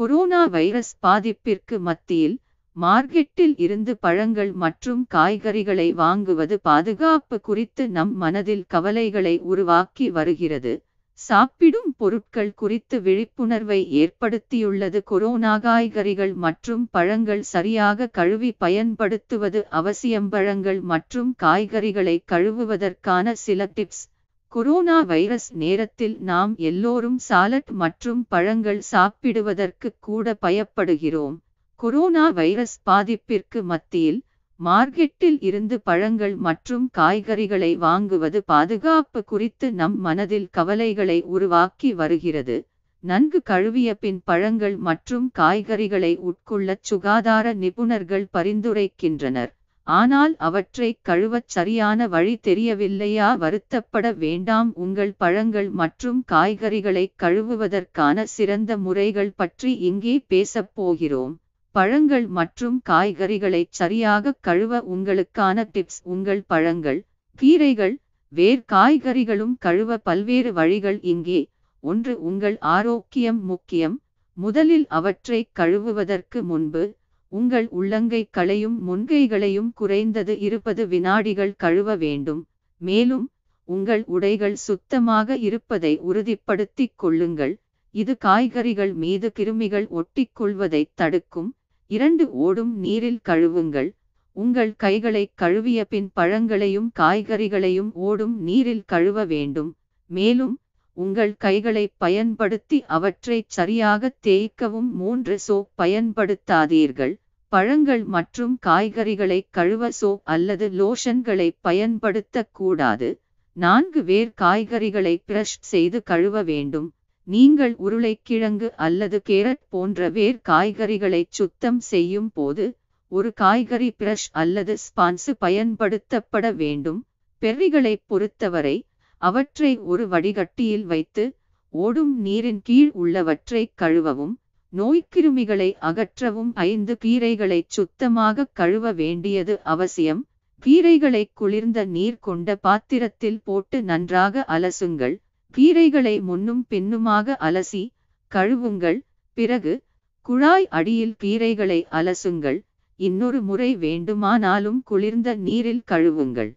corona virus பாதிப்பிற்கு மத்தியில் மார்க்கெட்டில் இருந்து பழங்கள் மற்றும் காய்கறிகளை வாங்குவது பாதுகாப்பு குறித்து நம் மனதில் கவலைகளை உருவாக்கி வருகிறது சாப்பிடும் பொருட்கள் குறித்து விழிப்புணர்வை ஏற்படுத்தியுள்ளது கொரோனா காய்கறிகள் மற்றும் பழங்கள் சரியாக கழுவி பயன்படுத்துவது அவசியம் பழங்கள் மற்றும் காய்கறிகளை கழுவுவதற்கான சில டிப்ஸ் கொரோனா வைரஸ் நேரத்தில் நாம் எல்லோரும் சாலட் மற்றும் பழங்கள் சாப்பிடுவதற்கு கூட பயப்படுகிறோம் கொரோனா வைரஸ் பாதிப்பிற்கு மத்தியில் மார்க்கெட்டில் இருந்து பழங்கள் மற்றும் காய்கறிகளை வாங்குவது பாதுகாப்பு குறித்து நம் மனதில் கவலைகளை உருவாக்கி வருகிறது நன்கு கழுவிய பின் பழங்கள் மற்றும் காய்கறிகளை உட்கொள்ள சுகாதார நிபுணர்கள் பரிந்துரைக்கின்றனர் ஆனால் அவற்றைக் கழுவச் சரியான வழி தெரியவில்லையா வருத்தப்பட வேண்டாம் உங்கள் பழங்கள் மற்றும் காய்கறிகளை கழுவுவதற்கான சிறந்த முறைகள் பற்றி இங்கே பேசப் போகிறோம் பழங்கள் மற்றும் காய்கறிகளை சரியாக கழுவ உங்களுக்கான டிப்ஸ் உங்கள் பழங்கள் கீரைகள் வேர் காய்கறிகளும் கழுவ பல்வேறு வழிகள் இங்கே ஒன்று உங்கள் ஆரோக்கியம் முக்கியம் முதலில் அவற்றை கழுவுவதற்கு முன்பு உங்கள் உள்ளங்கை களையும் முன்கைகளையும் குறைந்தது இருப்பது வினாடிகள் கழுவ வேண்டும் மேலும் உங்கள் உடைகள் சுத்தமாக இருப்பதை உறுதிப்படுத்திக் கொள்ளுங்கள் இது காய்கறிகள் மீது கிருமிகள் ஒட்டிக்கொள்வதை தடுக்கும் இரண்டு ஓடும் நீரில் கழுவுங்கள் உங்கள் கைகளை கழுவிய பின் பழங்களையும் காய்கறிகளையும் ஓடும் நீரில் கழுவ வேண்டும் மேலும் உங்கள் கைகளை பயன்படுத்தி அவற்றை சரியாக தேய்க்கவும் மூன்று சோப் பயன்படுத்தாதீர்கள் பழங்கள் மற்றும் காய்கறிகளை கழுவ சோப் அல்லது லோஷன்களை பயன்படுத்தக்கூடாது நான்கு வேர் காய்கறிகளை பிரஷ் செய்து கழுவ வேண்டும் நீங்கள் உருளைக்கிழங்கு அல்லது கேரட் போன்ற வேர் காய்கறிகளை சுத்தம் செய்யும் போது ஒரு காய்கறி பிரஷ் அல்லது ஸ்பான்சு பயன்படுத்தப்பட வேண்டும் பெர்ரிகளை பொறுத்தவரை அவற்றை ஒரு வடிகட்டியில் வைத்து ஓடும் நீரின் கீழ் உள்ளவற்றை கழுவவும் நோய்க்கிருமிகளை அகற்றவும் ஐந்து கீரைகளை சுத்தமாக கழுவ வேண்டியது அவசியம் கீரைகளை குளிர்ந்த நீர் கொண்ட பாத்திரத்தில் போட்டு நன்றாக அலசுங்கள் கீரைகளை முன்னும் பின்னுமாக அலசி கழுவுங்கள் பிறகு குழாய் அடியில் கீரைகளை அலசுங்கள் இன்னொரு முறை வேண்டுமானாலும் குளிர்ந்த நீரில் கழுவுங்கள்